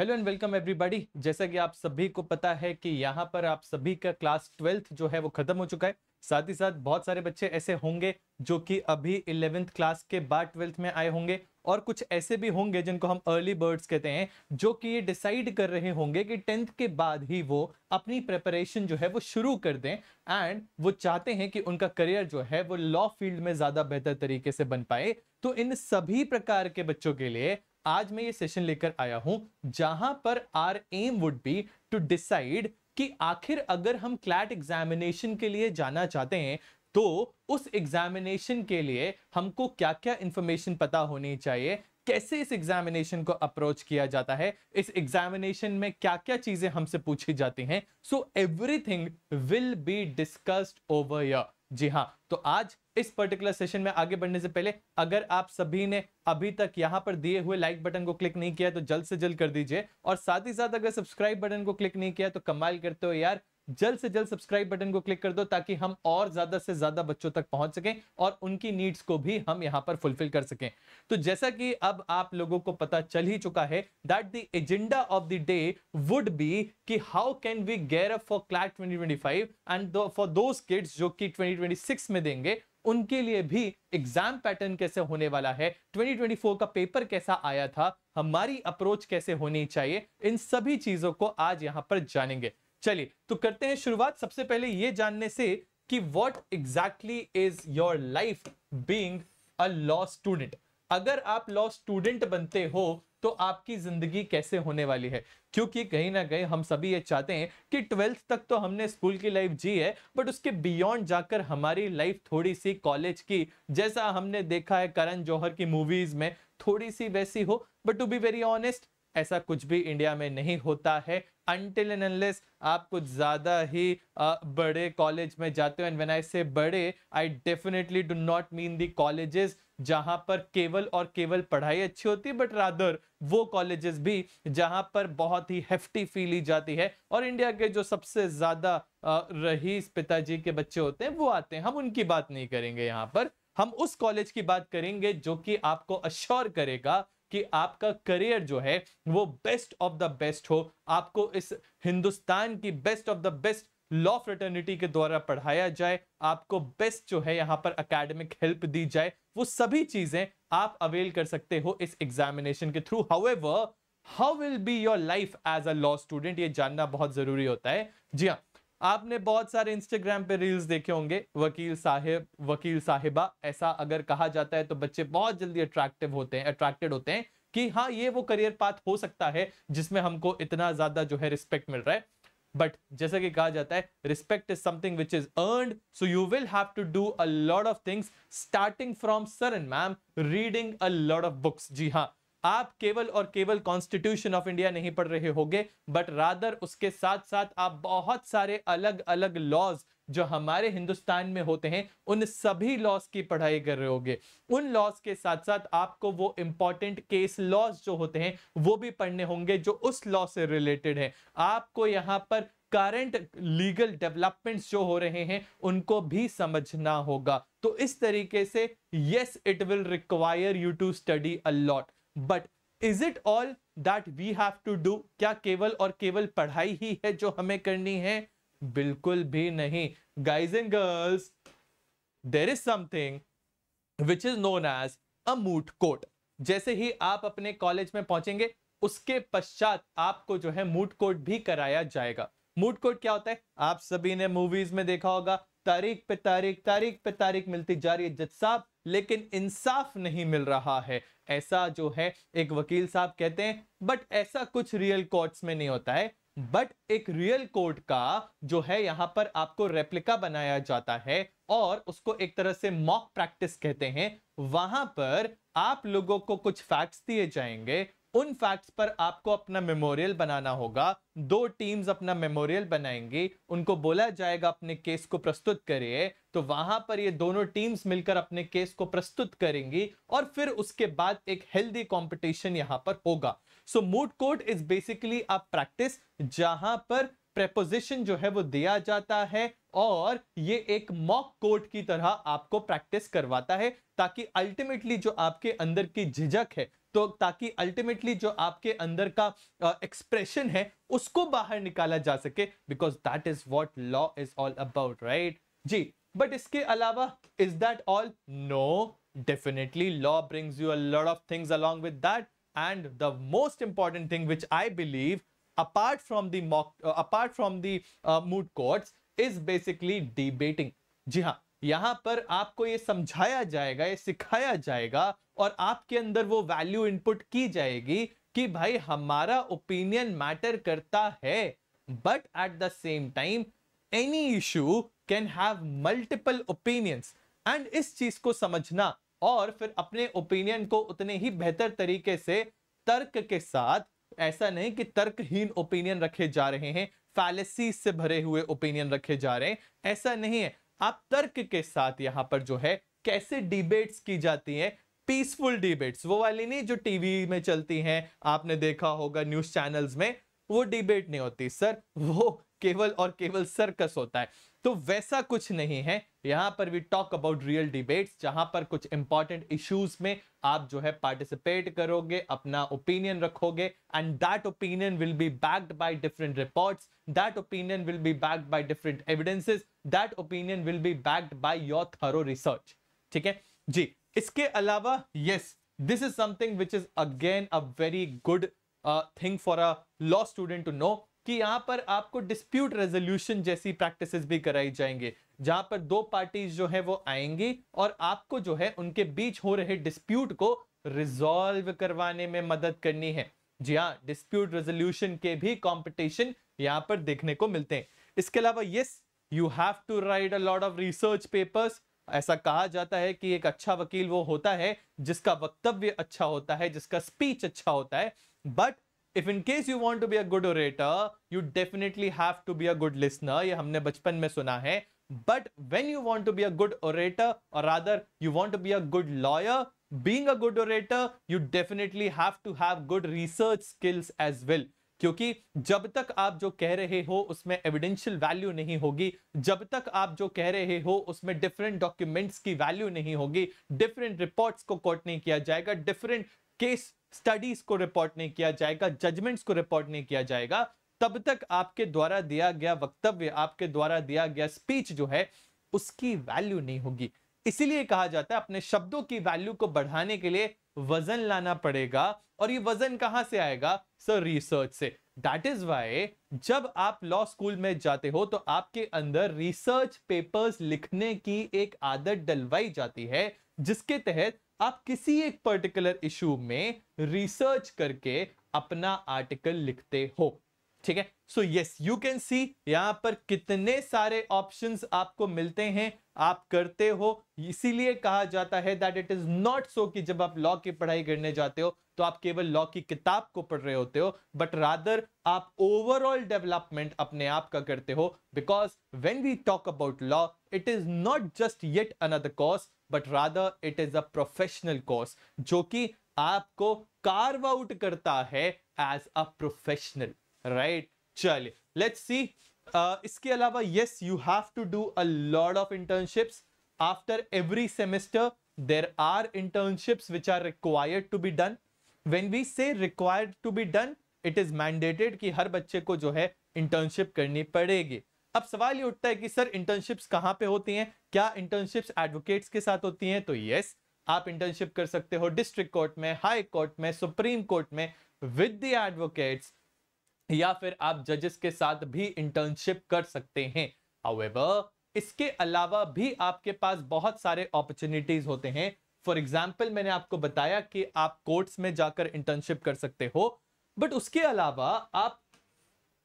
Hello and welcome everybody जैसा कि आप सभी को पता है कि यहाँ पर आप सभी का क्लास ट्वेल्थ जो है वो खत्म हो चुका है साथ ही साथ बहुत सारे बच्चे ऐसे होंगे जो कि अभी इलेवेंथ क्लास के बाद ट्वेल्थ में आए होंगे और कुछ ऐसे भी होंगे जिनको हम अर्ली बर्ड्स कहते हैं जो कि ये डिसाइड कर रहे होंगे कि टेंथ के बाद ही वो अपनी प्रेपरेशन जो है वो शुरू कर दें एंड वो चाहते हैं कि उनका करियर जो है वो लॉ फील्ड में ज़्यादा बेहतर तरीके से बन पाए तो इन सभी प्रकार के बच्चों के लिए आज मैं ये सेशन लेकर आया हूं जहां पर our aim would be to decide कि आखिर अगर हम क्लैट एग्जामिनेशन के लिए जाना चाहते हैं तो उस एग्जामिनेशन के लिए हमको क्या क्या इंफॉर्मेशन पता होनी चाहिए कैसे इस एग्जामिनेशन को अप्रोच किया जाता है इस एग्जामिनेशन में क्या क्या चीजें हमसे पूछी जाती हैं so everything will be discussed over here जी हाँ तो आज इस पर्टिकुलर सेशन में आगे बढ़ने से पहले अगर आप सभी ने अभी तक यहां पर दिए हुए लाइक बटन को क्लिक नहीं किया तो जल्द से जल्द कर दीजिए और साथ ही साथ अगर सब्सक्राइब बटन को क्लिक नहीं किया तो कमाल करते हो यार जल्द से जल्द सब्सक्राइब बटन को क्लिक कर दो ताकि हम और ज्यादा से ज्यादा बच्चों तक पहुंच सकें और उनकी नीड्स को भी हम यहां पर फुलफिल कर सकें तो जैसा कि अब आप लोगों को पता चल ही चुका है that the agenda of the day would be कि how can we gear up for CLAT 2025 and for those kids जो कि 2026 में देंगे उनके लिए भी एग्जाम पैटर्न कैसे होने वाला है 2024 का पेपर कैसा आया था हमारी अप्रोच कैसे होनी चाहिए इन सभी चीजों को आज यहां पर जानेंगे चलिए तो करते हैं शुरुआत सबसे पहले ये जानने से कि what exactly is your life being a law student अगर आप लॉ स्टूडेंट बनते हो तो आपकी जिंदगी कैसे होने वाली है क्योंकि कहीं ना कहीं हम सभी ये चाहते हैं कि ट्वेल्थ तक तो हमने स्कूल की लाइफ जी है बट उसके बियॉन्ड जाकर हमारी लाइफ थोड़ी सी कॉलेज की जैसा हमने देखा है करण जौहर की मूवीज में थोड़ी सी वैसी हो but to be very honest ऐसा कुछ भी इंडिया में नहीं होता है अनटिल एंड अनलेस आप कुछ ज़्यादा ही आ, बड़े कॉलेज में जाते हो एंड व्हेन आई से बड़े I definitely do not mean the colleges जहां पर केवल और केवल पढ़ाई अच्छी होती है बट रादर वो कॉलेजेस भी जहां पर बहुत ही हेफ्टी फी ली जाती है और इंडिया के जो सबसे ज्यादा रहीस पिताजी के बच्चे होते हैं वो आते हैं हम उनकी बात नहीं करेंगे यहाँ पर हम उस कॉलेज की बात करेंगे जो कि आपको अश्योर करेगा कि आपका करियर जो है वो बेस्ट ऑफ द बेस्ट हो आपको इस हिंदुस्तान की best of the best law fraternity के द्वारा पढ़ाया जाए आपको बेस्ट जो है यहाँ पर अकेडमिक हेल्प दी जाए वो सभी चीजें आप अवेल कर सकते हो इस एग्जामिनेशन के through how how will be your life as a law student ये जानना बहुत जरूरी होता है जी हाँ आपने बहुत सारे इंस्टाग्राम पे रील्स देखे होंगे वकील साहेब वकील साहिबा ऐसा अगर कहा जाता है तो बच्चे बहुत जल्दी अट्रैक्टिव होते हैं अट्रैक्टेड होते हैं कि हाँ ये वो करियर पाथ हो सकता है जिसमें हमको इतना ज्यादा जो है रिस्पेक्ट मिल रहा है बट जैसा कि कहा जाता है respect is something which is earn so you will have to do a lot of things starting from sir and ma'am reading a lot of books जी हाँ आप केवल और केवल कॉन्स्टिट्यूशन ऑफ इंडिया नहीं पढ़ रहे होंगे बट रादर उसके साथ साथ आप बहुत सारे अलग अलग लॉज जो हमारे हिंदुस्तान में होते हैं उन सभी लॉस की पढ़ाई कर रहे होंगे उन लॉस के साथ साथ आपको वो इंपॉर्टेंट केस लॉस जो होते हैं वो भी पढ़ने होंगे जो उस लॉ से रिलेटेड है आपको यहाँ पर करंट लीगल डेवलपमेंट्स जो हो रहे हैं उनको भी समझना होगा तो इस तरीके से yes it will require you to study a lot but is it all that we have to do क्या केवल और केवल पढ़ाई ही है जो हमें करनी है बिल्कुल भी नहीं guys and girls there is something which is known as a moot court जैसे ही आप अपने कॉलेज में पहुंचेंगे उसके पश्चात आपको जो है मूट कोट भी कराया जाएगा मूट कोट क्या होता है आप सभी ने मूवीज में देखा होगा तारीख पे तारीख तारीख पे तारीख मिलती जा रही है जज साहब लेकिन इंसाफ नहीं मिल रहा है ऐसा जो है एक वकील साहब कहते हैं बट ऐसा कुछ रियल कोर्ट्स में नहीं होता है बट एक रियल कोर्ट का जो है यहां पर आपको रेप्लिका बनाया जाता है और उसको एक तरह से मॉक प्रैक्टिस कहते हैं वहां पर आप लोगों को कुछ फैक्ट्स दिए जाएंगे उन फैक्ट्स पर आपको अपना मेमोरियल बनाना होगा दो टीम्स अपना मेमोरियल बनाएंगी उनको बोला जाएगा अपने केस को प्रस्तुत करिए तो वहां पर ये दोनों टीम्स मिलकर अपने केस को प्रस्तुत करेंगी और फिर उसके बाद एक हेल्दी कंपटीशन यहां पर होगा so moot court is basically a practice जहां पर प्रेपोजिशन जो है वो दिया जाता है और ये एक मॉक कोर्ट की तरह आपको प्रैक्टिस करवाता है ताकि अल्टीमेटली जो आपके अंदर की झिझक है तो ताकि अल्टीमेटली जो आपके अंदर का एक्सप्रेशन uh, है उसको बाहर निकाला जा सके because that is what law is all about right जी बट इसके अलावा is that all no definitely law brings you a lot of things along with that and the most important thing which i believe apart from the mock uh, apart from the uh, mood courts is basically debating जी हाँ यहाँ पर आपको ये समझाया जाएगा ये सिखाया जाएगा और आपके अंदर वो वैल्यू इनपुट की जाएगी कि भाई हमारा ओपिनियन मैटर करता है but at the same time any issue can have multiple opinions and इस चीज को समझना और फिर अपने ओपिनियन को उतने ही बेहतर तरीके से तर्क के साथ ऐसा नहीं कि तर्कहीन ओपिनियन रखे जा रहे हैं फैलेसी से भरे हुए ओपिनियन रखे जा रहे हैं ऐसा नहीं है आप तर्क के साथ यहाँ पर जो है कैसे डिबेट्स की जाती है पीसफुल डिबेट्स वो वाली नहीं जो टीवी में चलती हैं आपने देखा होगा न्यूज चैनल्स में वो डिबेट नहीं होती सर वो केवल और केवल सर्कस होता है तो वैसा कुछ नहीं है यहां पर we talk about real debates जहां पर कुछ इंपॉर्टेंट इश्यूज में आप जो है पार्टिसिपेट करोगे अपना ओपिनियन रखोगे and that opinion will be backed by different reports that opinion will be backed by different evidences that opinion will be backed by your thorough research ठीक है जी इसके अलावा yes this is something which is again a very good thing for a law student to know कि यहाँ पर आपको dispute resolution जैसी प्रैक्टिसेस भी कराई जाएंगे जहां पर दो पार्टीज जो है वो आएंगी और आपको जो है उनके बीच हो रहे डिस्प्यूट को रिजॉल्व करवाने में मदद करनी है जी हाँ डिस्प्यूट रेजोल्यूशन के भी कॉम्पिटिशन यहाँ पर देखने को मिलते हैं इसके अलावा yes you have to write a lot of research papers ऐसा कहा जाता है कि एक अच्छा वकील वो होता है जिसका वक्तव्य अच्छा होता है जिसका स्पीच अच्छा होता है but if in case you want to be a good orator you definitely have to be a good listener ये हमने बचपन में सुना है but when you want to be a good orator और other you want to be a good lawyer being a good orator you definitely have to have good research skills as well क्योंकि जब तक आप जो कह रहे हो उसमें एविडेंशियल वैल्यू नहीं होगी जब तक आप जो कह रहे हो उसमें डिफरेंट डॉक्यूमेंट्स की वैल्यू नहीं होगी डिफरेंट रिपोर्ट्स को कोट नहीं किया जाएगा डिफरेंट केस स्टडीज को रिपोर्ट नहीं किया जाएगा जजमेंट्स को रिपोर्ट नहीं किया जाएगा तब तक आपके द्वारा दिया गया वक्तव्य आपके द्वारा दिया गया स्पीच जो है उसकी वैल्यू नहीं होगी इसीलिए कहा जाता है अपने शब्दों की वैल्यू को बढ़ाने के लिए वजन लाना पड़ेगा और ये वजन कहां से आएगा सर रिसर्च से दैट इज वाई जब आप लॉ स्कूल में जाते हो तो आपके अंदर रिसर्च पेपर्स लिखने की एक आदत डलवाई जाती है जिसके तहत आप किसी एक पर्टिकुलर इशू में रिसर्च करके अपना आर्टिकल लिखते हो ठीक है so yes you can see यहां पर कितने सारे ऑप्शंस आपको मिलते हैं आप करते हो इसीलिए कहा जाता है that it is not so कि जब आप लॉ की पढ़ाई करने जाते हो तो आप केवल लॉ की किताब को पढ़ रहे होते हो बट रादर आप ओवरऑल डेवलपमेंट अपने आप का करते हो because when we talk about law it is not just yet another cause but rather it is a professional course जो कि आपको कार्व आउट करता है एज अ प्रोफेशनल राइट चलिए लेट्स सी uh, इसके अलावा yes you have to do a lot of internships after every semester there are internships which are required to be done when we say required to be done it is mandated कि हर बच्चे को जो है internship करनी पड़ेगी अब सवाल ये उठता है कि सर इंटर्नशिप्स कहाँ पे होती हैं क्या इंटर्नशिप्स एडवोकेट्स के साथ होती हैं तो यस आप इंटर्नशिप कर सकते हो डिस्ट्रिक्ट कोर्ट में हाई कोर्ट में सुप्रीम कोर्ट में विद द एडवोकेट्स या फिर आप जजेस के साथ भी इंटर्नशिप कर सकते हैं However, इसके अलावा भी आपके पास बहुत सारे अपॉर्चुनिटीज होते हैं फॉर एग्जाम्पल मैंने आपको बताया कि आप कोर्ट्स में जाकर इंटर्नशिप कर सकते हो बट उसके अलावा आप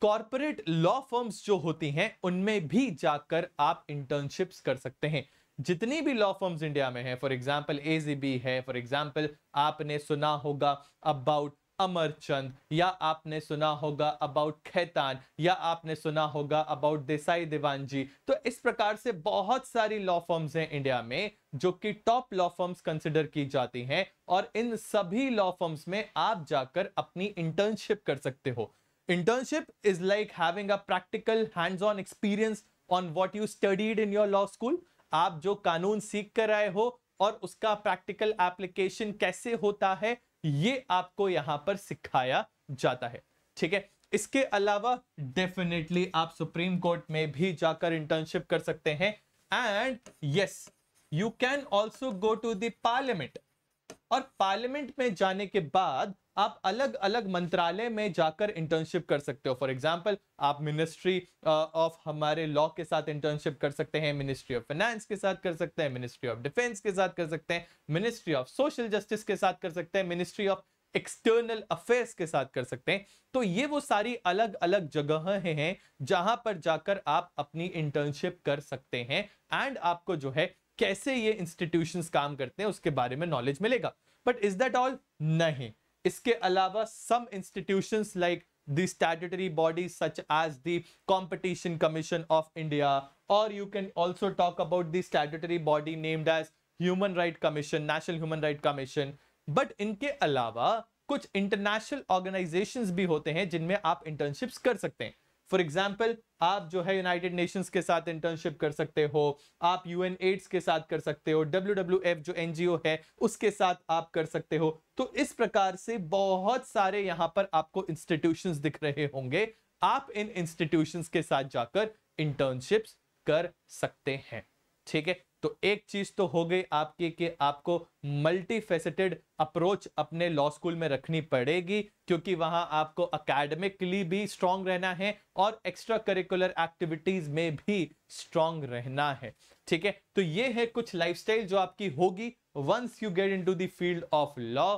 कॉरपोरेट लॉ फर्म्स जो होती हैं उनमें भी जाकर आप इंटर्नशिप्स कर सकते हैं जितनी भी लॉ फर्म्स इंडिया में है फॉर एग्जाम्पल ए है फॉर एग्जाम्पल आपने सुना होगा अबाउट अमरचंद या आपने सुना होगा अबाउट खैतान या आपने सुना होगा अबाउट देसाई दीवान जी तो इस प्रकार से बहुत सारी लॉ फर्म्स हैं इंडिया में जो कि टॉप लॉ फर्म्स कंसिडर की जाती हैं और इन सभी लॉ फर्म्स में आप जाकर अपनी इंटर्नशिप कर सकते हो Internship is like having a practical hands-on experience on what you studied in your law school. आप जो कानून सीख कर आए हो और उसका प्रैक्टिकल एप्लीकेशन कैसे होता है ये आपको यहां पर सिखाया जाता है ठीक है इसके अलावा डेफिनेटली आप सुप्रीम कोर्ट में भी जाकर इंटर्नशिप कर सकते हैं and yes you can also go to the parliament और पार्लियामेंट में जाने के बाद आप अलग अलग मंत्रालय में जाकर इंटर्नशिप कर सकते हो फॉर एग्जाम्पल आप मिनिस्ट्री ऑफ uh, हमारे लॉ के साथ इंटर्नशिप कर सकते हैं मिनिस्ट्री ऑफ फाइनेंस के साथ कर सकते हैं मिनिस्ट्री ऑफ डिफेंस के साथ कर सकते हैं मिनिस्ट्री ऑफ सोशल जस्टिस के साथ कर सकते हैं मिनिस्ट्री ऑफ एक्सटर्नल अफेयर्स के साथ कर सकते हैं तो ये वो सारी अलग अलग जगह हैं जहां पर जाकर आप अपनी इंटर्नशिप कर सकते हैं एंड आपको जो है कैसे ये इंस्टीट्यूशंस काम करते हैं उसके बारे में नॉलेज मिलेगा बट इज दैट ऑल नहीं इसके अलावा some institution like the bodies such as the commission of India और you can also talk about the statutory body named as human right commission national human right commission but इनके अलावा कुछ international organisation भी होते हैं जिनमें आप internships कर सकते हैं फॉर एग्जाम्पल आप जो है यूनाइटेड नेशंस के साथ इंटर्नशिप कर सकते हो आप यूएन एड्स के साथ कर सकते हो डब्ल्यू जो एनजीओ है उसके साथ आप कर सकते हो तो इस प्रकार से बहुत सारे यहां पर आपको इंस्टीट्यूशंस दिख रहे होंगे आप इन इंस्टीट्यूशंस के साथ जाकर इंटर्नशिप्स कर सकते हैं ठीक है तो एक चीज तो हो गई आपकी कि आपको मल्टी अप्रोच अपने लॉ स्कूल में रखनी पड़ेगी क्योंकि वहां आपको अकेडमिकली भी स्ट्रांग रहना है और एक्स्ट्रा करिकुलर एक्टिविटीज में भी स्ट्रांग रहना है ठीक है तो ये है कुछ लाइफस्टाइल जो आपकी होगी once you get into the field of law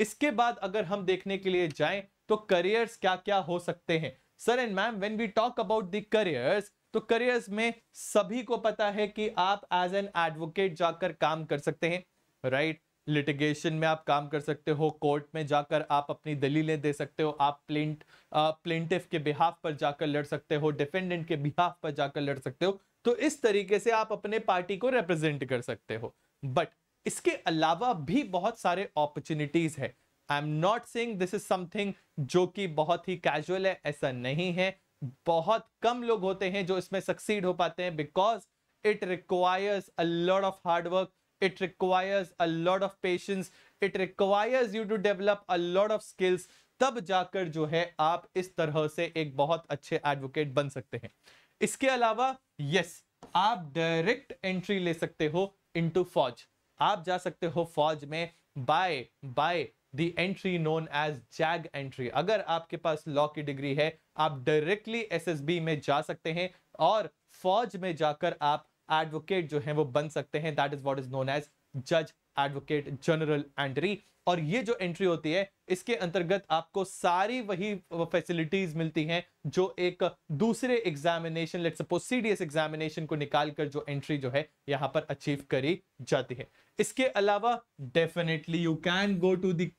इसके बाद अगर हम देखने के लिए जाएं तो करियर्स क्या क्या हो सकते हैं sir and ma'am when we talk about the careers तो करियर्स में सभी को पता है कि आप एज एन एडवोकेट जाकर काम कर सकते हैं राइट right? लिटिगेशन में आप काम कर सकते हो कोर्ट में जाकर आप अपनी दलीलें दे सकते हो आप प्लेंट प्लेंटिफ के बिहाफ पर जाकर लड़ सकते हो डिफेंडेंट के बिहाफ पर जाकर लड़ सकते हो तो इस तरीके से आप अपने पार्टी को रिप्रेजेंट कर सकते हो बट इसके अलावा भी बहुत सारे अपॉर्चुनिटीज है I am not saying this is something जो कि बहुत ही कैजुअल है ऐसा नहीं है बहुत कम लोग होते हैं जो इसमें सक्सीड हो पाते हैं because it requires a lot of hard work it requires a lot of patience it requires you to develop a lot of skills तब जाकर जो है आप इस तरह से एक बहुत अच्छे एडवोकेट बन सकते हैं इसके अलावा यस आप डायरेक्ट एंट्री ले सकते हो इनटू फौज आप जा सकते हो फौज में by by the entry known as JAG entry अगर आपके पास लॉ की डिग्री है आप डायरेक्टली बी में जा सकते हैं और फौज में जाकर आप एडवोकेट जो है वो बन सकते हैं that is what is known as जज एडवोकेट जनरल एंट्री और ये जो एंट्री होती है इसके अंतर्गत आपको सारी वही फैसिलिटीज मिलती हैं जो एक दूसरे examination let suppose CDS examination को निकाल कर जो एंट्री जो है यहाँ पर अचीव करी जाती है इसके अलावा definitely you can go to the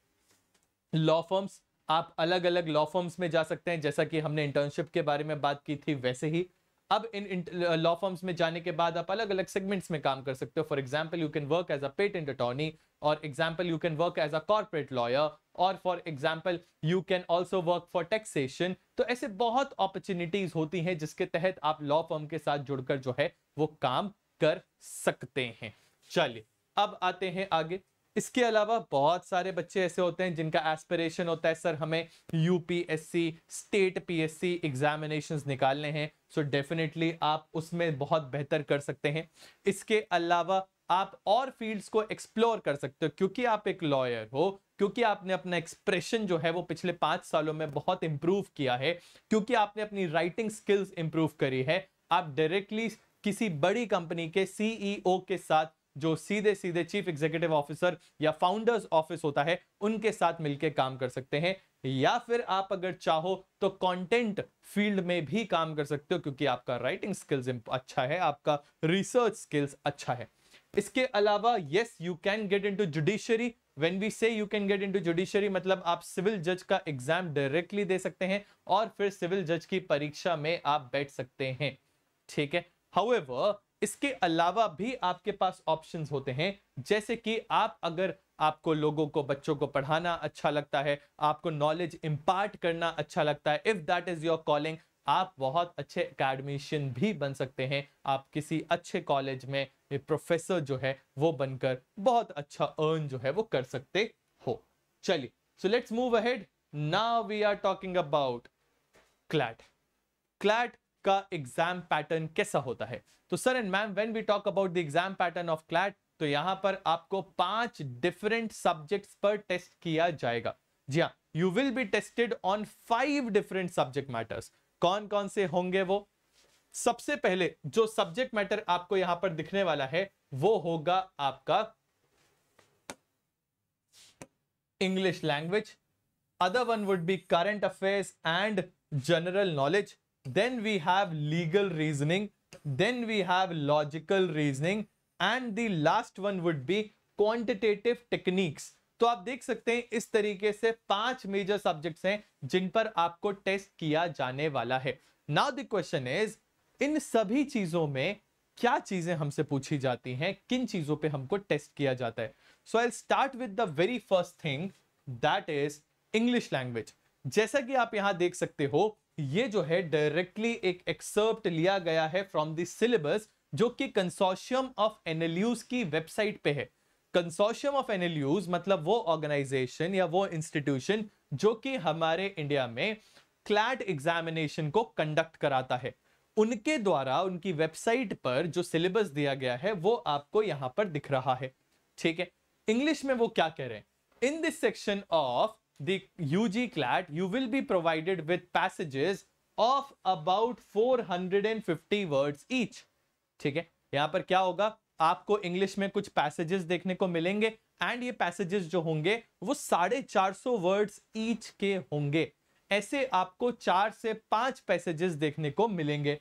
law firms आप अलग अलग लॉ फॉर्म्स में जा सकते हैं जैसा कि हमने इंटर्नशिप के बारे में बात की थी वैसे ही अब इन लॉ फॉर्म्स में जाने के बाद आप अलग अलग सेगमेंट्स में काम कर सकते हो for example you can work as a patent attorney और example you can work as a corporate lawyer और for example you can also work for taxation तो ऐसे बहुत अपॉर्चुनिटीज होती हैं जिसके तहत आप लॉ फॉर्म के साथ जुड़कर जो है वो काम कर सकते हैं चलिए अब आते हैं आगे इसके अलावा बहुत सारे बच्चे ऐसे होते हैं जिनका एस्पिरेशन होता है सर हमें यूपीएससी स्टेट पीएससी एग्जामिनेशंस निकालने हैं सो डेफिनेटली आप उसमें बहुत बेहतर कर सकते हैं इसके अलावा आप और फील्ड्स को एक्सप्लोर कर सकते हो क्योंकि आप एक लॉयर हो क्योंकि आपने अपना एक्सप्रेशन जो है वो पिछले पाँच सालों में बहुत इम्प्रूव किया है क्योंकि आपने अपनी राइटिंग स्किल्स इम्प्रूव करी है आप डायरेक्टली किसी बड़ी कंपनी के सीईओ e के साथ जो सीधे सीधे चीफ एग्जीक्यूटिव ऑफिसर या फाउंडर्स ऑफिस होता है उनके साथ मिलकर काम कर सकते हैं या फिर आप अगर चाहो तो कंटेंट फील्ड में भी काम कर सकते हो क्योंकि आपका राइटिंग स्किल्स अच्छा है आपका रिसर्च स्किल्स अच्छा है इसके अलावा yes you can get into judiciary when we say you can get into judiciary मतलब आप सिविल जज का एग्जाम डायरेक्टली दे सकते हैं और फिर सिविल जज की परीक्षा में आप बैठ सकते हैं ठीक है हाउएवर इसके अलावा भी आपके पास ऑप्शंस होते हैं जैसे कि आप अगर आपको लोगों को बच्चों को पढ़ाना अच्छा लगता है आपको नॉलेज इम्पार्ट करना अच्छा लगता है if that is your calling आप बहुत अच्छे अकेडमिशियन भी बन सकते हैं आप किसी अच्छे कॉलेज में प्रोफेसर जो है वो बनकर बहुत अच्छा अर्न जो है वो कर सकते हो चलिए so let's move ahead now we are talking about CLAT CLAT आपका एग्जाम पैटर्न कैसा होता है तो sir and ma'am when we talk about the exam pattern of CLAT तो यहां पर आपको पांच डिफरेंट सब्जेक्ट्स पर टेस्ट किया जाएगा जी हाँ you will be tested on five different subject matters कौन कौन से होंगे वो सबसे पहले जो सब्जेक्ट मैटर आपको यहां पर दिखने वाला है वो होगा आपका English language other one would be current affairs and general knowledge then we have legal reasoning, then we have logical reasoning, and the last one would be quantitative techniques. तो आप देख सकते हैं इस तरीके से पांच मेजर सब्जेक्ट्स हैं जिन पर आपको टेस्ट किया जाने वाला है नाउ द क्वेश्चन इज इन सभी चीजों में क्या चीजें हमसे पूछी जाती हैं किन चीजों पे हमको टेस्ट किया जाता है so I start with the very first thing that is English language जैसा कि आप यहां देख सकते हो ये जो है डायरेक्टली एक एक्सर्प्ट लिया गया है फ्रॉम द सिलेबस जो कि कंसोशियम ऑफ एनएलयूज की वेबसाइट पे है कंसोशियम ऑफ एनएलयूज मतलब वो ऑर्गेनाइजेशन या वो इंस्टीट्यूशन जो कि हमारे इंडिया में क्लैट एग्जामिनेशन को कंडक्ट कराता है उनके द्वारा उनकी वेबसाइट पर जो सिलेबस दिया गया है वो आपको यहां पर दिख रहा है ठीक है इंग्लिश में वो क्या कह रहे हैं in this section of the UG CLAT, you will be provided with passages of about 450 words each. ठीक है यहाँ पर क्या होगा आपको इंग्लिश में कुछ पैसेजेस देखने को मिलेंगे एंड ये पैसेजेस जो होंगे वो साढ़े चार सौ वर्ड्स ईच के होंगे ऐसे आपको चार से पांच पैसेजेस देखने को मिलेंगे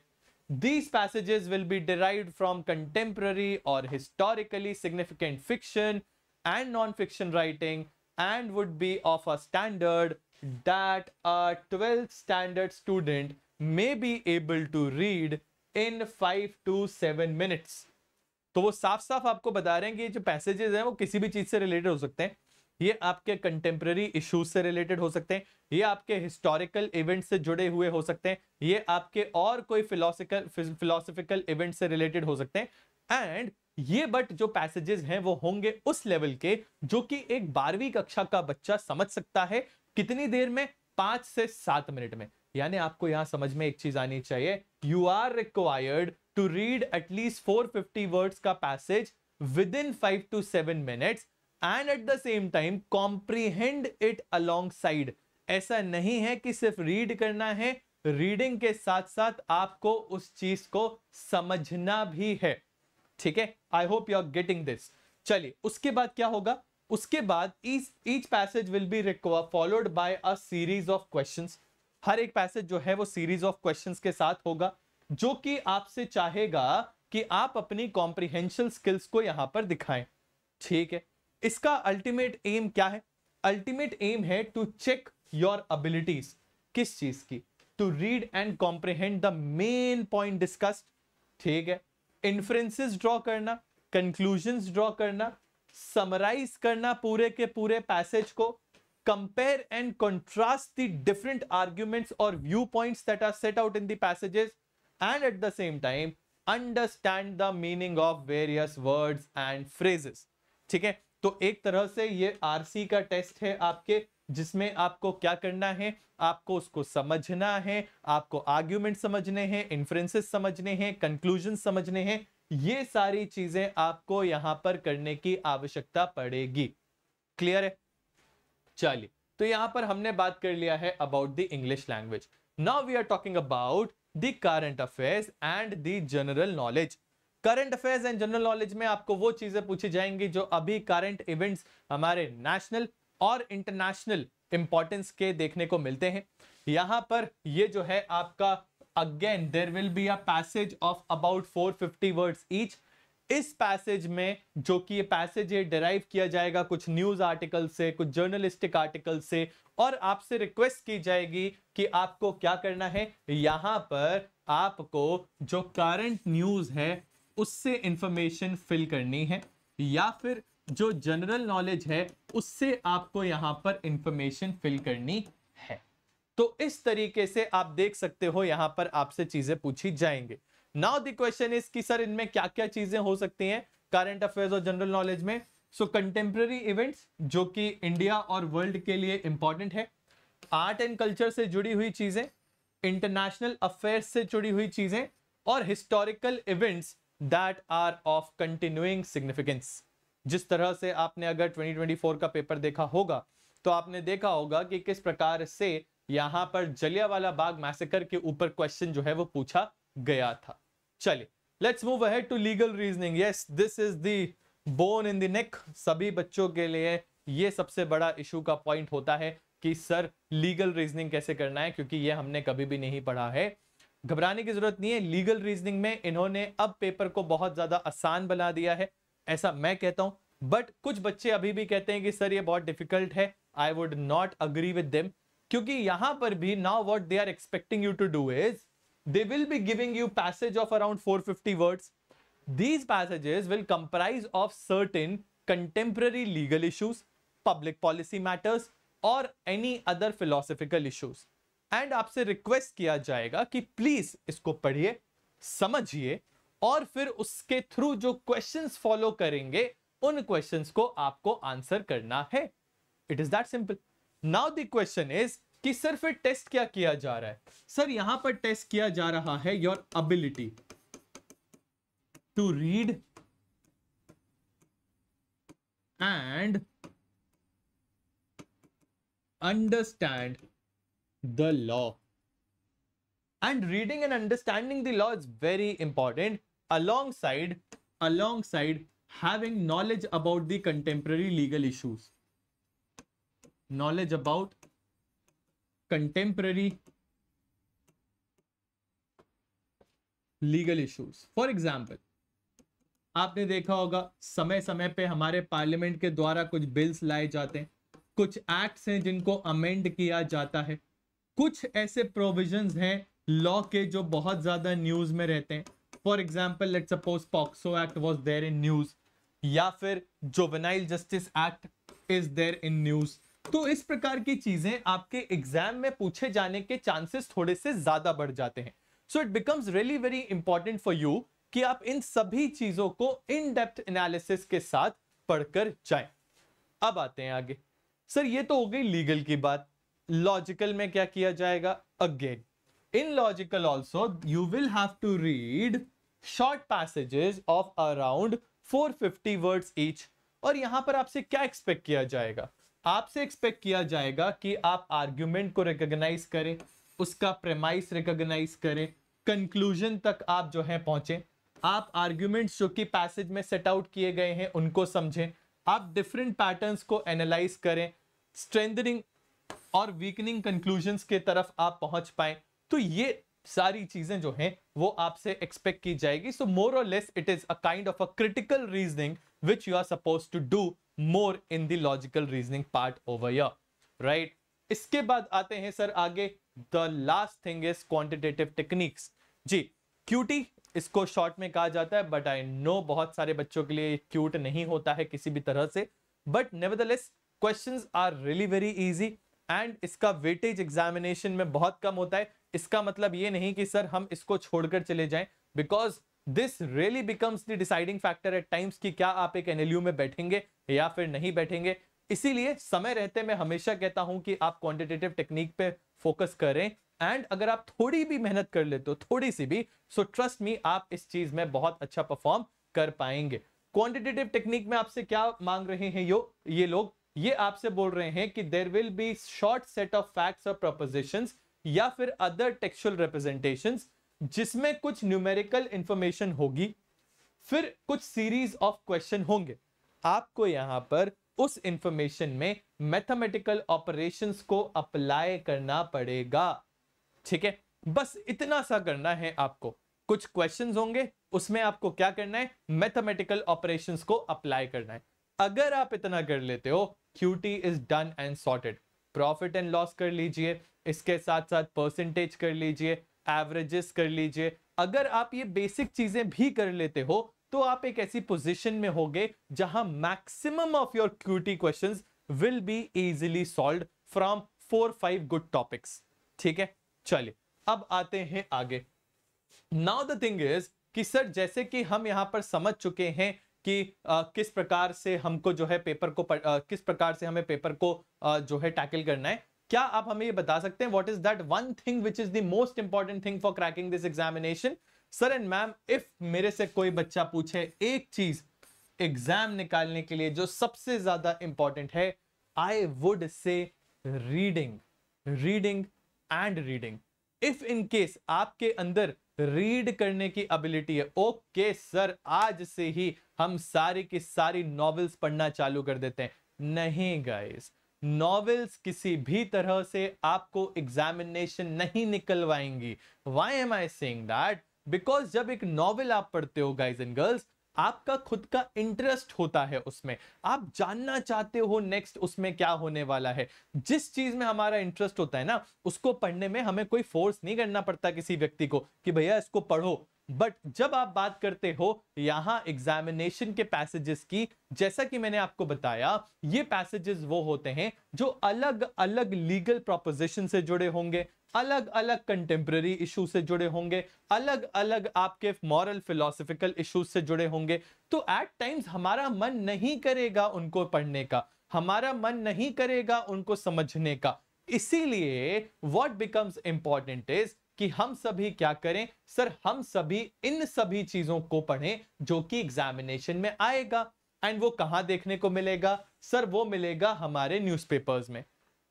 these passages will be derive from contemporary और historically significant fiction and non fiction writing and would be of a standard that a 12th standard student may be able to read in 5 to 7 minutes. तो वो साफ साफ आपको बता रहे हैं कि जो पैसेजेस हैं वो किसी भी चीज़ से रिलेटेड हो सकते हैं ये आपके कंटेम्प्रेरी इश्यूज से रिलेटेड हो सकते हैं ये आपके हिस्टोरिकल इवेंट से जुड़े हुए हो सकते हैं ये आपके और कोई फिलोसिकल फिलोसफिकल इवेंट से रिलेटेड हो सकते हैं एंड ये बट जो पैसेजेस हैं वो होंगे उस लेवल के जो कि एक बारहवीं कक्षा का बच्चा समझ सकता है कितनी देर में पांच से सात मिनट में यानी आपको यहां समझ में एक चीज आनी चाहिए you are required to read at least four fifty word का passage within five to seven minutes and at the same time comprehend it alongside ऐसा नहीं है कि सिर्फ रीड करना है रीडिंग के साथ साथ आपको उस चीज को समझना भी है ठीक है I hope you are getting this चलिए उसके बाद क्या होगा उसके बाद each passage will be recover followed by a series of question हर एक पैसेज जो है वो सीरीज ऑफ क्वेश्चन के साथ होगा जो कि आपसे चाहेगा कि आप अपनी कॉम्प्रिहेंशन स्किल्स को यहां पर दिखाएं ठीक है इसका अल्टीमेट एम क्या है अल्टीमेट एम है टू चेक योर अबिलिटीज किस चीज की to read and comprehend the main point discussed ठीक है इन्फ्रेंसिस ड्रॉ करना कंक्लूजन्स ड्रॉ करना समराइज करना पूरे के पूरे पैसेज को compare and contrast the different arguments और view points that are set out in the passages and at the same time understand the meaning of various words and phrases ठीक है तो एक तरह से ये आरसी का टेस्ट है आपके जिसमें आपको क्या करना है आपको उसको समझना है आपको आर्ग्यूमेंट समझने हैं इन्फ्रेंसेस समझने हैं कंक्लूजन समझने हैं ये सारी चीजें आपको यहां पर करने की आवश्यकता पड़ेगी क्लियर है चलिए तो यहां पर हमने बात कर लिया है about the English language now we are talking about the current affairs and the general knowledge current affairs and general knowledge में आपको वो चीजें पूछी जाएंगी जो अभी करंट इवेंट्स हमारे नेशनल और इंटरनेशनल इंपॉर्टेंस के देखने को मिलते हैं यहां पर ये जो है आपका again there will be a passage of about 450 words each इस पैसेज में जो कि ये पैसेज है डिराइव किया जाएगा कुछ न्यूज आर्टिकल से कुछ जर्नलिस्टिक आर्टिकल से और आपसे रिक्वेस्ट की जाएगी कि आपको क्या करना है यहां पर आपको जो करंट न्यूज है उससे इंफॉर्मेशन फिल करनी है या फिर जो जनरल नॉलेज है उससे आपको यहां पर इंफॉर्मेशन फिल करनी है तो इस तरीके से आप देख सकते हो यहां पर आपसे चीजें पूछी जाएंगे नाउ द क्वेश्चन इज कि सर इनमें क्या क्या चीजें हो सकती हैं करंट अफेयर्स और जनरल नॉलेज में सो कंटेम्प्रेरी इवेंट्स जो कि इंडिया और वर्ल्ड के लिए इंपॉर्टेंट है आर्ट एंड कल्चर से जुड़ी हुई चीजें इंटरनेशनल अफेयर्स से जुड़ी हुई चीजें और historical events that are of continuing significance जिस तरह से आपने अगर 2024 का पेपर देखा होगा तो आपने देखा होगा कि किस प्रकार से यहाँ पर जलियावाला बाग मैसेकर के ऊपर क्वेश्चन जो है वो पूछा गया था चलिए let's move ahead to legal reasoning yes this is the bone in the neck सभी बच्चों के लिए ये सबसे बड़ा इशू का पॉइंट होता है कि सर लीगल रीजनिंग कैसे करना है क्योंकि ये हमने कभी भी नहीं पढ़ा है घबराने की जरूरत नहीं है लीगल रीजनिंग में इन्होंने अब पेपर को बहुत ज्यादा आसान बना दिया है ऐसा मैं कहता हूं बट कुछ बच्चे अभी भी कहते हैं कि सर ये बहुत डिफिकल्ट है I would not agree with them क्योंकि यहां पर भी now what they are expecting you to do is they will be giving you passage of around four fifty words these passages will comprise of certain contemporary legal issues public policy matters और any other philosophical issues and आपसे request किया जाएगा कि please इसको पढ़िए समझिए और फिर उसके थ्रू जो क्वेश्चंस फॉलो करेंगे उन क्वेश्चंस को आपको आंसर करना है it is that simple now the question is कि सर फिर टेस्ट क्या किया जा रहा है सर यहां पर टेस्ट किया जा रहा है your ability to read and understand the law and reading and understanding the law is very important alongside alongside having knowledge about the contemporary legal issues knowledge about contemporary legal issues for example आपने देखा होगा समय समय पर हमारे parliament के द्वारा कुछ बिल्स लाए जाते हैं कुछ एक्ट हैं जिनको अमेंड किया जाता है कुछ ऐसे प्रोविजन हैं लॉ के जो बहुत ज्यादा न्यूज में रहते हैं for example let suppose POCSO act was there in news या फिर juvenile justice act is there in news तो इस प्रकार की चीजें आपके एग्जाम में पूछे जाने के चांसेस थोड़े से ज्यादा बढ़ जाते हैं so it becomes really very important for you कि आप इन सभी चीजों को इन डेप्थ एनालिसिस के साथ पढ़कर जाएं अब आते हैं आगे सर ये तो हो गई लीगल की बात लॉजिकल में क्या किया जाएगा again in logical also, you will have to read short passages of around 450 words each. और यहाँ पर आपसे क्या एक्सपेक्ट किया जाएगा आपसे एक्सपेक्ट किया जाएगा कि आप आर्ग्यूमेंट को रिकॉग्नाइज करें उसका प्रेमाइस रिकॉग्नाइज करें कंक्लूजन तक आप जो है पहुंचे आप आर्ग्यूमेंट जो कि पैसेज में सेट आउट किए गए हैं उनको समझें आप डिफरेंट पैटर्न्स को एनालाइज करें स्ट्रेंथनिंग और वीकनिंग कंक्लूजन के तरफ आप पहुंच पाए तो ये सारी चीजें जो हैं वो आपसे एक्सपेक्ट की जाएगी सो मोर और less it is a kind of a critical reasoning which you are suppose to do more in the logical reasoning part over here right इसके बाद आते हैं सर आगे the last thing is quantitative techniques जी QT इसको short में कहा जाता है बट आई नो बहुत सारे बच्चों के लिए क्यूट नहीं होता है किसी भी तरह से but nevertheless questions are really very easy and इसका वेटेज एग्जामिनेशन में बहुत कम होता है इसका मतलब ये नहीं कि सर हम इसको छोड़कर चले जाएं because this really becomes the deciding factor at times कि क्या आप एक एनएलयू में बैठेंगे या फिर नहीं बैठेंगे इसीलिए समय रहते मैं हमेशा कहता हूं कि आप क्वांटिटेटिव टेक्निक पे फोकस करें एंड अगर आप थोड़ी भी मेहनत कर लेते हो थोड़ी सी भी सो ट्रस्ट मी आप इस चीज में बहुत अच्छा परफॉर्म कर पाएंगे क्वांटिटेटिव टेक्निक में आपसे क्या मांग रहे हैं यो ये लोग ये आपसे बोल रहे हैं कि there will be short set of facts और प्रपोजिशंस या फिर अदर टेक्सुअल रिप्रेजेंटेशन जिसमें कुछ न्यूमेरिकल इंफॉर्मेशन होगी फिर कुछ सीरीज ऑफ क्वेश्चन होंगे आपको यहां पर उस इंफॉर्मेशन में मैथमेटिकल ऑपरेशंस को अप्लाई करना पड़ेगा ठीक है बस इतना सा करना है आपको कुछ क्वेश्चंस होंगे उसमें आपको क्या करना है मैथमेटिकल ऑपरेशंस को अप्लाई करना है अगर आप इतना कर लेते हो QT is done and sorted profit and loss कर लीजिए इसके साथ साथ परसेंटेज कर लीजिए एवरेजेस कर लीजिए अगर आप ये बेसिक चीजें भी कर लेते हो तो आप एक ऐसी पोजीशन में होगे जहां maximum of your QT questions will be easily solve from four five good topics ठीक है चलिए अब आते हैं आगे नाउ द थिंग इज कि सर जैसे कि हम यहां पर समझ चुके हैं कि आ, किस प्रकार से हमको जो है पेपर को आ, किस प्रकार से हमें पेपर को आ, जो है टैकल करना है क्या आप हमें ये बता सकते हैं what is that one thing which is the most important thing for cracking this examination sir and ma'am if मेरे से कोई बच्चा पूछे एक चीज एग्जाम निकालने के लिए जो सबसे ज्यादा इंपॉर्टेंट है I would say reading reading and reading if in case आपके अंदर रीड करने की एबिलिटी है ओके सर आज से ही हम सारी की सारी नॉवेल्स पढ़ना चालू कर देते हैं नहीं गाइस नॉवेल्स किसी भी तरह से आपको एग्जामिनेशन नहीं निकलवाएंगी why am I saying that because जब एक नॉवेल आप पढ़ते हो गाइज एंड गर्ल्स आपका खुद का इंटरेस्ट होता है उसमें आप जानना चाहते हो नेक्स्ट उसमें क्या होने वाला है जिस चीज में हमारा इंटरेस्ट होता है ना उसको पढ़ने में हमें कोई फोर्स नहीं करना पड़ता किसी व्यक्ति को कि भैया इसको पढ़ो बट जब आप बात करते हो यहां एग्जामिनेशन के पैसेजेस की जैसा कि मैंने आपको बताया ये पैसेजेस वो होते हैं जो अलग अलग लीगल प्रोपोजिशन से जुड़े होंगे अलग अलग कंटेम्प्रेरी इशू से जुड़े होंगे अलग अलग आपके मॉरल फिलोसफिकल इशूज से जुड़े होंगे तो एट टाइम्स हमारा मन नहीं करेगा उनको पढ़ने का हमारा मन नहीं करेगा उनको समझने का इसीलिए वॉट बिकम्स इंपॉर्टेंट इज कि हम सभी क्या करें सर हम सभी इन सभी चीजों को पढ़ें जो कि एग्जामिनेशन में आएगा एंड वो कहाँ देखने को मिलेगा सर वो मिलेगा हमारे न्यूज़पेपर्स में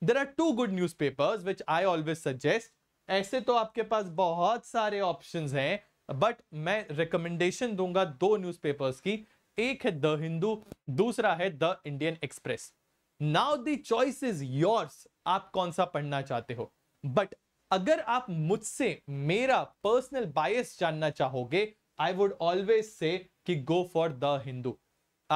there are two good newspapers which I always suggest ऐसे तो आपके पास बहुत सारे ऑप्शन हैं बट मैं रिकमेंडेशन दूंगा दो न्यूज़पेपर्स की एक है द हिंदू दूसरा है the Indian Express now the is yours आप कौन सा पढ़ना चाहते हो बट अगर आप मुझसे मेरा पर्सनल बायस जानना चाहोगे आई वुड ऑलवेज से कि गो फॉर द हिंदू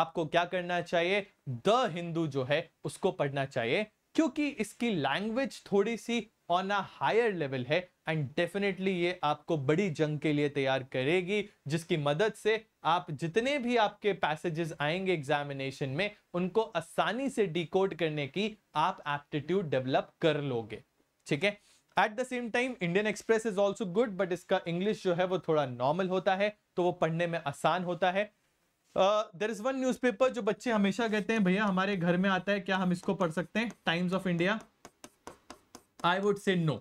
आपको क्या करना चाहिए द हिंदू जो है उसको पढ़ना चाहिए क्योंकि इसकी लैंग्वेज थोड़ी सी ऑन अ हायर लेवल है एंड डेफिनेटली ये आपको बड़ी जंग के लिए तैयार करेगी जिसकी मदद से आप जितने भी आपके पैसेजेस आएंगे एग्जामिनेशन में उनको आसानी से डिकोड करने की आप एप्टीट्यूड डेवलप कर लोगे ठीक है at the same time Indian Express is also good but इसका इंग्लिश जो है वो थोड़ा नॉर्मल होता है तो वो पढ़ने में आसान होता है देर इज वन न्यूज जो बच्चे हमेशा कहते हैं भैया हमारे घर में आता है क्या हम इसको पढ़ सकते हैं Times of India I would say no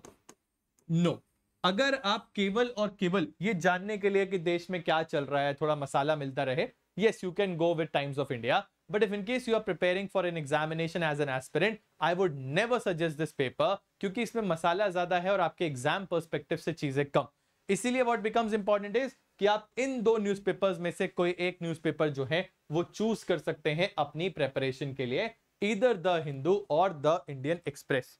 no अगर आप केवल और केवल ये जानने के लिए कि देश में क्या चल रहा है थोड़ा मसाला मिलता रहे yes you can go with Times of India but if in case you are preparing for an examination as an aspirant I would never suggest this paper क्योंकि इसमें मसाला ज्यादा है और आपके एग्जाम परस्पेक्टिव से चीजें कम इसीलिए वॉट बिकम्स इंपॉर्टेंट इज कि आप इन दो न्यूज़पेपर्स में से कोई एक न्यूज़पेपर जो है वो चूज कर सकते हैं अपनी प्रेपरेशन के लिए इधर द हिंदू और द इंडियन एक्सप्रेस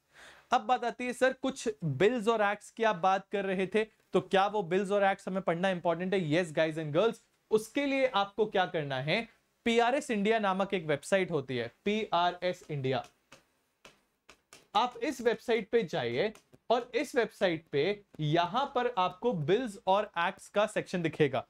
अब बात आती है सर कुछ बिल्स और एक्ट्स की आप बात कर रहे थे तो क्या वो बिल्स और एक्ट्स हमें पढ़ना इंपॉर्टेंट है येस गाइज एंड गर्ल्स उसके लिए आपको क्या करना है पीआरएस इंडिया नामक एक वेबसाइट होती है पीआरएस इंडिया आप इस वेबसाइट पे जाइए और इस वेबसाइट पे यहां पर आपको बिल्स और एक्ट का सेक्शन दिखेगा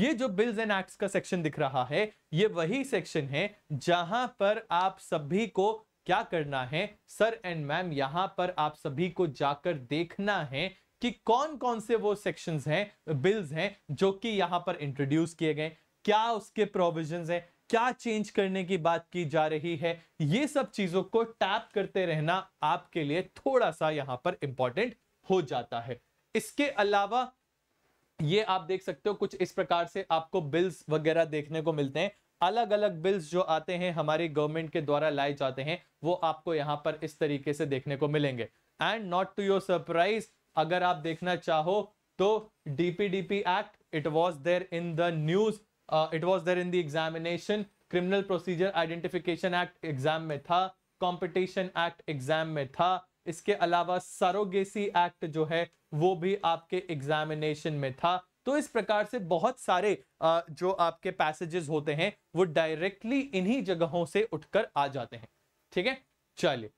ये जो बिल्स एंड एक्ट का सेक्शन दिख रहा है ये वही सेक्शन है जहां पर आप सभी को क्या करना है सर एंड मैम यहां पर आप सभी को जाकर देखना है कि कौन कौन से वो सेक्शंस हैं बिल्स हैं जो कि यहां पर इंट्रोड्यूस किए गए क्या उसके प्रोविजंस हैं क्या चेंज करने की बात की जा रही है ये सब चीजों को टैप करते रहना आपके लिए थोड़ा सा यहां पर इंपॉर्टेंट हो जाता है इसके अलावा ये आप देख सकते हो कुछ इस प्रकार से आपको बिल्स वगैरह देखने को मिलते हैं अलग अलग बिल्स जो आते हैं हमारी गवर्नमेंट के द्वारा लाए जाते हैं वो आपको यहाँ पर इस तरीके से देखने को मिलेंगे and not to your surprise अगर आप देखना चाहो तो DPDP act it was there in the news uh, it was there in the examination criminal procedure identification act exam में था competition एक्ट एग्जाम में था इसके अलावा सरोगेसी एक्ट जो है वो भी आपके एग्जामिनेशन में था तो इस प्रकार से बहुत सारे uh, जो आपके पैसेजेस होते हैं वो डायरेक्टली इन्हीं जगहों से उठकर आ जाते हैं ठीक है चलिए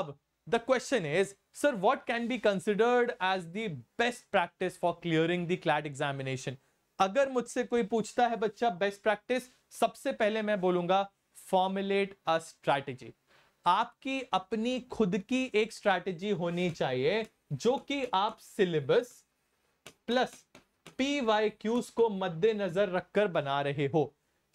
अब the question is sir what can be considered as the best practice for clearing the CLAT examination अगर मुझसे कोई पूछता है बच्चा बेस्ट प्रैक्टिस सबसे पहले मैं बोलूंगा फॉर्मुलेट अ स्ट्रैटेजी आपकी अपनी खुद की एक स्ट्रैटेजी होनी चाहिए जो कि आप syllabus plus P Y Qs को मद्देनजर रखकर बना रहे हो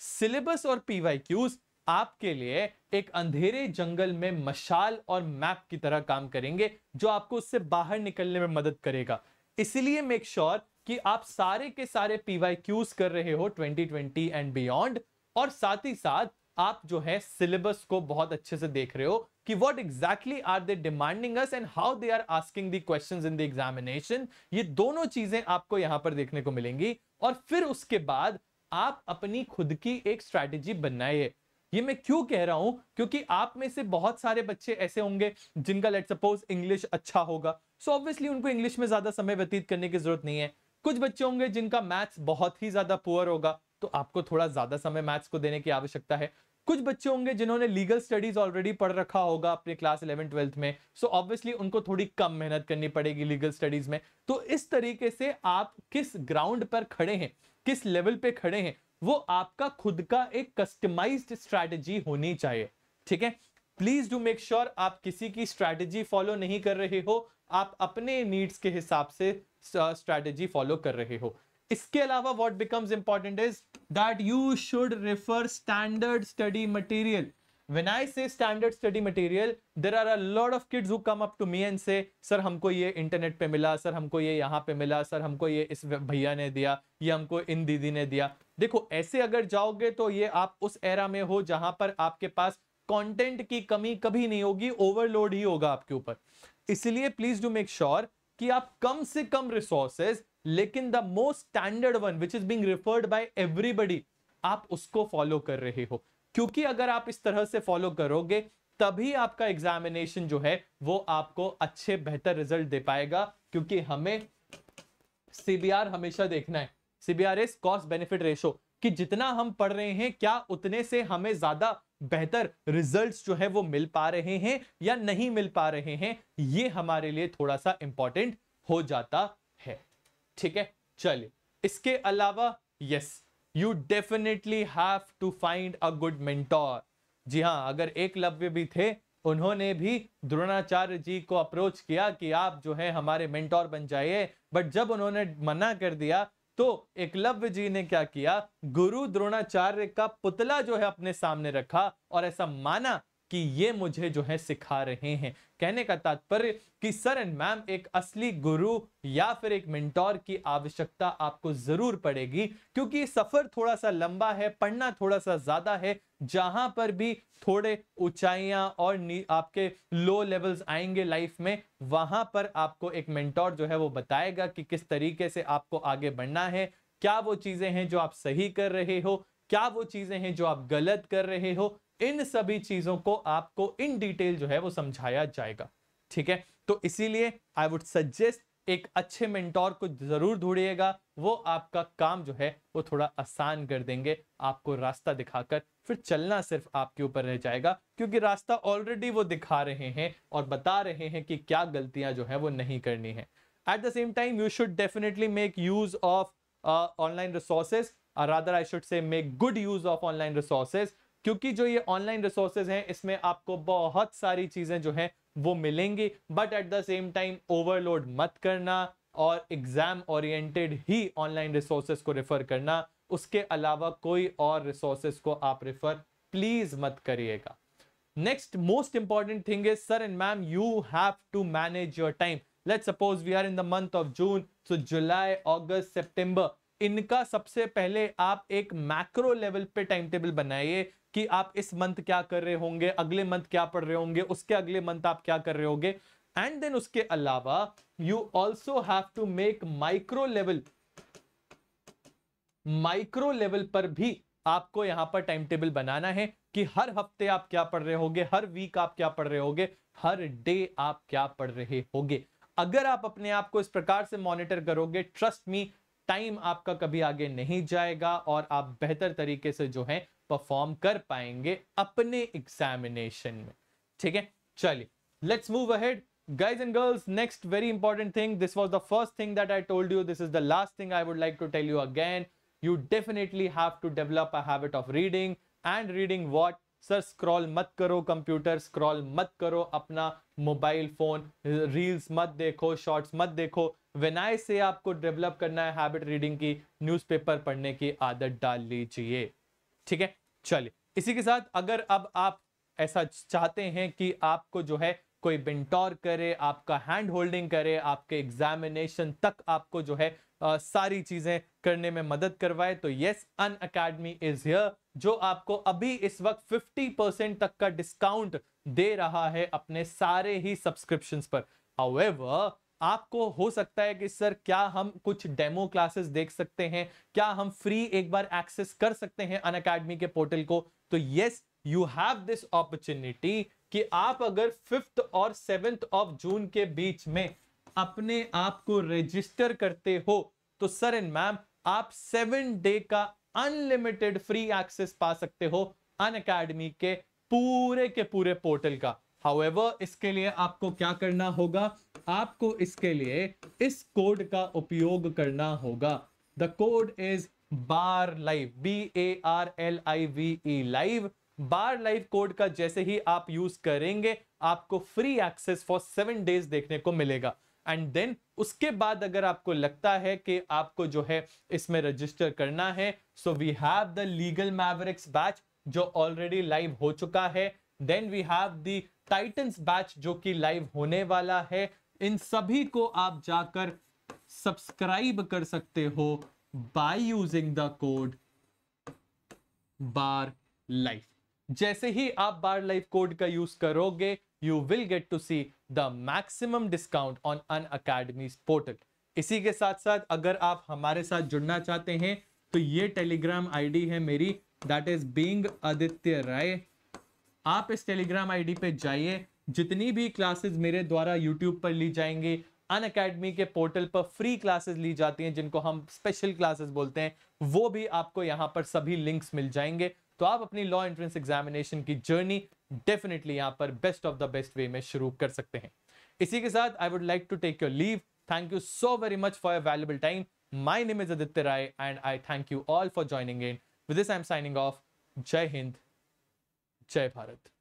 सिलेबस और पी वाई क्यूज आपके लिए एक अंधेरे जंगल में मशाल और मैप की तरह काम करेंगे जो आपको उससे बाहर निकलने में मदद करेगा इसलिए मेक श्योर sure कि आप सारे के सारे पीवाई क्यूज कर रहे हो 2020 एंड बियॉन्ड और साथ ही साथ आप जो है सिलेबस को बहुत अच्छे से देख रहे हो कि what exactly are they demanding us and how they are asking the questions in the examination ये दोनों चीजें आपको यहां पर देखने को मिलेंगी और फिर उसके बाद आप अपनी खुद की एक स्ट्रैटेजी बनाइए ये मैं क्यों कह रहा हूं क्योंकि आप में से बहुत सारे बच्चे ऐसे होंगे जिनका लेट सपोज इंग्लिश अच्छा होगा सो so ऑब्वियसली उनको इंग्लिश में ज्यादा समय व्यतीत करने की जरूरत नहीं है कुछ बच्चे होंगे जिनका मैथ्स बहुत ही ज्यादा पुअर होगा तो आपको थोड़ा ज्यादा समय मैथ्स को देने की आवश्यकता है कुछ बच्चे होंगे जिन्होंने लीगल स्टडीज ऑलरेडी पढ़ रखा होगा अपने क्लास इलेवन ट्वेल्थ में सो so ऑब्वियसली उनको थोड़ी कम मेहनत करनी पड़ेगी लीगल स्टडीज में तो इस तरीके से आप किस ग्राउंड पर खड़े हैं किस लेवल पे खड़े हैं वो आपका खुद का एक कस्टमाइज्ड स्ट्रैटेजी होनी चाहिए ठीक है प्लीज डू मेक श्योर आप किसी की स्ट्रैटेजी फॉलो नहीं कर रहे हो आप अपने नीड्स के हिसाब से स्ट्रैटेजी फॉलो कर रहे हो इसके अलावा what becomes important is that you should refer standard study material when I say standard study material there are a lot of kids who come up to me and say sir हमको ये internet पे मिला sir हमको ये यहाँ पे मिला sir हमको ये इस भैया ने दिया ये हमको इन दीदी ने दिया देखो ऐसे अगर जाओगे तो ये आप उस एरा में हो जहां पर आपके पास कंटेंट की कमी कभी नहीं होगी ओवरलोड ही होगा आपके ऊपर इसलिए प्लीज डू मेक श्योर कि आप कम से कम रिसोर्सेज लेकिन the most standard one which is being referred by everybody आप उसको फॉलो कर रहे हो क्योंकि अगर आप इस तरह से फॉलो करोगे तभी आपका एग्जामिनेशन जो है वो आपको अच्छे बेहतर रिजल्ट दे पाएगा क्योंकि हमें सीबीआर हमेशा देखना है CBR is cost benefit ratio कि जितना हम पढ़ रहे हैं क्या उतने से हमें ज्यादा बेहतर रिजल्ट्स जो है वो मिल पा रहे हैं या नहीं मिल पा रहे हैं ये हमारे लिए थोड़ा सा इंपॉर्टेंट हो जाता है ठीक है चलिए इसके अलावा yes you definitely have to find a good mentor जी हाँ अगर एक लव्य भी थे उन्होंने भी द्रोणाचार्य जी को अप्रोच किया कि आप जो है हमारे मेंटोर बन जाइए बट जब उन्होंने मना कर दिया तो एकलव्य जी ने क्या किया गुरु द्रोणाचार्य का पुतला जो है अपने सामने रखा और ऐसा माना कि ये मुझे जो है सिखा रहे हैं कहने का तात्पर्य कि सर एंड मैम एक असली गुरु या फिर एक मेंटोर की आवश्यकता आपको जरूर पड़ेगी क्योंकि सफर थोड़ा सा लंबा है पढ़ना थोड़ा सा ज्यादा है जहां पर भी थोड़े ऊंचाइयां और आपके लो लेवल्स आएंगे लाइफ में वहां पर आपको एक मेंटोर जो है वो बताएगा कि किस तरीके से आपको आगे बढ़ना है क्या वो चीजें हैं जो आप सही कर रहे हो क्या वो चीजें हैं जो आप गलत कर रहे हो इन सभी चीजों को आपको इन डिटेल जो है वो समझाया जाएगा ठीक है तो इसीलिए आई वुड सजेस्ट एक अच्छे मेंटोर को जरूर ढूंढिएगा वो आपका काम जो है वो थोड़ा आसान कर देंगे आपको रास्ता दिखाकर फिर चलना सिर्फ आपके ऊपर रह जाएगा क्योंकि रास्ता ऑलरेडी वो दिखा रहे हैं और बता रहे हैं कि क्या गलतियां जो है वो नहीं करनी है at the same time you should definitely make use of online resources rather I should say make good use of online resources क्योंकि जो ये ऑनलाइन रिसोर्सेज हैं इसमें आपको बहुत सारी चीजें जो हैं वो मिलेंगी but at the same time overload मत करना और एग्जाम ओरिएंटेड ही ऑनलाइन रिसोर्सेज को रेफर करना उसके अलावा कोई और रिसोर्सेज को आप रेफर प्लीज मत करिएगा next most important thing is sir and ma'am you have to manage your time let suppose we are in the month of June so July August September इनका सबसे पहले आप एक मैक्रो लेवल पे time table बनाइए कि आप इस मंथ क्या कर रहे होंगे अगले मंथ क्या पढ़ रहे होंगे उसके अगले मंथ आप क्या कर रहे होंगे एंड देन उसके अलावा you also have to make micro level micro level पर भी आपको यहां पर टाइम टेबल बनाना है कि हर हफ्ते आप क्या पढ़ रहे होंगे हर वीक आप क्या पढ़ रहे होगे हर डे आप क्या पढ़ रहे होंगे अगर आप अपने आप को इस प्रकार से मॉनिटर करोगे ट्रस्ट मी टाइम आपका कभी आगे नहीं जाएगा और आप बेहतर तरीके से जो है परफॉर्म कर पाएंगे अपने एग्जामिनेशन में ठीक है चलिए let's move ahead guys and girls next very important thing this was the first thing that I told you this is the last thing I would like to tell you again you definitely have to develop a habit of reading and reading what sir scroll मत करो computer scroll मत करो अपना mobile phone reels मत देखो shorts मत देखो विनाय से आपको डेवलप करना है हैबिट रीडिंग की न्यूज़पेपर पढ़ने की आदत डाल लीजिए ठीक है चलिए इसी के साथ अगर अब आप ऐसा चाहते हैं कि आपको जो है कोई बिंटोर करे आपका हैंड होल्डिंग करे आपके एग्जामिनेशन तक आपको जो है आ, सारी चीजें करने में मदद करवाए तो yes Unacademy is here जो आपको अभी इस वक्त 50 परसेंट तक का डिस्काउंट दे रहा है अपने सारे ही सब्सक्रिप्शन पर हाउएवर आपको हो सकता है कि सर क्या हम कुछ डेमो क्लासेस देख सकते हैं क्या हम फ्री एक बार एक्सेस कर सकते हैं अन अकेडमी के पोर्टल को तो yes you have this opportunity कि आप अगर फिफ्थ और सेवेंथ ऑफ जून के बीच में अपने आप को रजिस्टर करते हो तो सर एंड मैम आप सेवन डे का अनलिमिटेड फ्री एक्सेस पा सकते हो अन अकेडमी के पूरे के पूरे पोर्टल का हाउ इसके लिए आपको क्या करना होगा आपको इसके लिए इस कोड का उपयोग करना होगा the code is bar live B A R L I V E live bar live code का जैसे ही आप यूज करेंगे आपको free access for seven days देखने को मिलेगा एंड देन उसके बाद अगर आपको लगता है कि आपको जो है इसमें रजिस्टर करना है so we have the legal mavericks batch जो ऑलरेडी लाइव हो चुका है then we have the titans batch जो कि लाइव होने वाला है इन सभी को आप जाकर सब्सक्राइब कर सकते हो by using the code bar life जैसे ही आप बार लाइफ कोड का यूज करोगे you will get to see the maximum discount on Unacademy portal इसी के साथ साथ अगर आप हमारे साथ जुड़ना चाहते हैं तो ये टेलीग्राम आईडी है मेरी that is being Aditya Rai आप इस टेलीग्राम आईडी पे जाइए जितनी भी क्लासेस मेरे द्वारा यूट्यूब पर ली जाएंगे अन अकेडमी के पोर्टल पर फ्री क्लासेस ली जाती हैं जिनको हम स्पेशल क्लासेस बोलते हैं वो भी आपको यहाँ पर सभी लिंक्स मिल जाएंगे तो आप अपनी लॉ एंट्रेंस एग्जामिनेशन की जर्नी डेफिनेटली यहाँ पर best of the best way में शुरू कर सकते हैं इसी के साथ I would like to take your leave thank you so very much for your valuable time my name is Aditya Rai and I thank you all for joining in with this I am signing off Jai Hind जय भारत